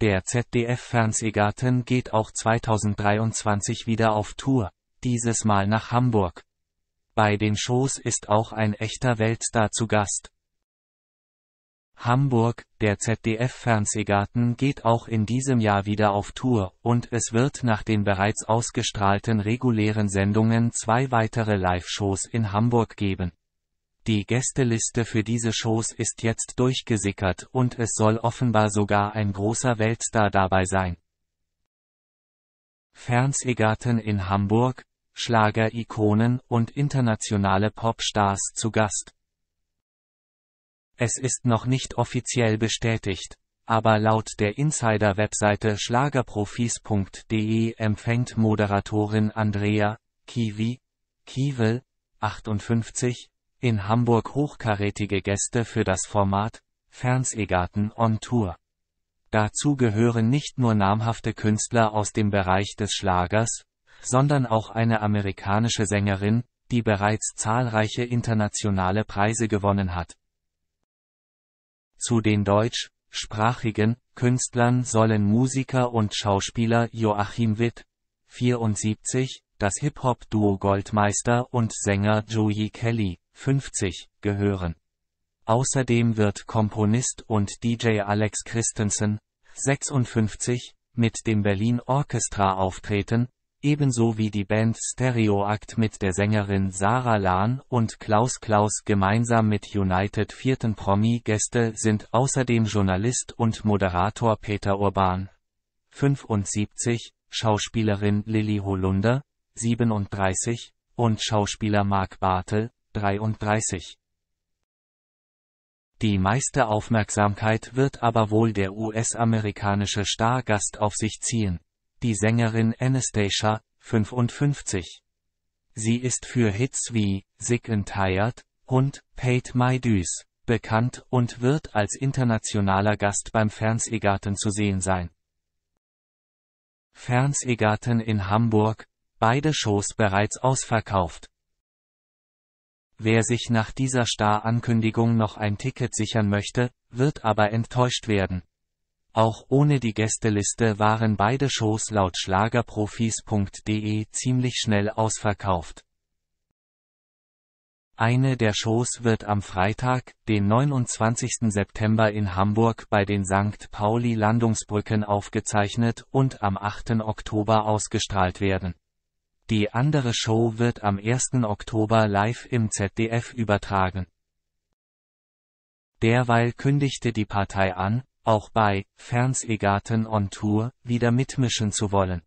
Der ZDF-Fernsehgarten geht auch 2023 wieder auf Tour, dieses Mal nach Hamburg. Bei den Shows ist auch ein echter Weltstar zu Gast. Hamburg, der ZDF-Fernsehgarten geht auch in diesem Jahr wieder auf Tour und es wird nach den bereits ausgestrahlten regulären Sendungen zwei weitere Live-Shows in Hamburg geben. Die Gästeliste für diese Shows ist jetzt durchgesickert und es soll offenbar sogar ein großer Weltstar dabei sein. Fernsehgarten in Hamburg, Schlager-Ikonen und internationale Popstars zu Gast. Es ist noch nicht offiziell bestätigt, aber laut der Insider-Webseite schlagerprofis.de empfängt Moderatorin Andrea Kiwi, Kiewel, 58, in Hamburg hochkarätige Gäste für das Format Fernsehgarten on Tour. Dazu gehören nicht nur namhafte Künstler aus dem Bereich des Schlagers, sondern auch eine amerikanische Sängerin, die bereits zahlreiche internationale Preise gewonnen hat. Zu den deutschsprachigen Künstlern sollen Musiker und Schauspieler Joachim Witt, 74, das Hip-Hop-Duo Goldmeister und Sänger Joey Kelly, 50, gehören. Außerdem wird Komponist und DJ Alex Christensen, 56, mit dem Berlin Orchestra auftreten, ebenso wie die Band Stereoakt mit der Sängerin Sarah Lahn und Klaus Klaus gemeinsam mit United vierten Promi-Gäste sind außerdem Journalist und Moderator Peter Urban. 75, Schauspielerin Lilly Holunder, 37, und Schauspieler Mark Bartel, 33. Die meiste Aufmerksamkeit wird aber wohl der US-amerikanische Stargast auf sich ziehen. Die Sängerin Anastasia, 55. Sie ist für Hits wie Sick and Tired und Paid My Dues bekannt und wird als internationaler Gast beim Fernsehgarten zu sehen sein. Fernsehgarten in Hamburg, Beide Shows bereits ausverkauft. Wer sich nach dieser Star-Ankündigung noch ein Ticket sichern möchte, wird aber enttäuscht werden. Auch ohne die Gästeliste waren beide Shows laut Schlagerprofis.de ziemlich schnell ausverkauft. Eine der Shows wird am Freitag, den 29. September in Hamburg bei den St. Pauli Landungsbrücken aufgezeichnet und am 8. Oktober ausgestrahlt werden. Die andere Show wird am 1. Oktober live im ZDF übertragen. Derweil kündigte die Partei an, auch bei Fernsehgarten on Tour wieder mitmischen zu wollen.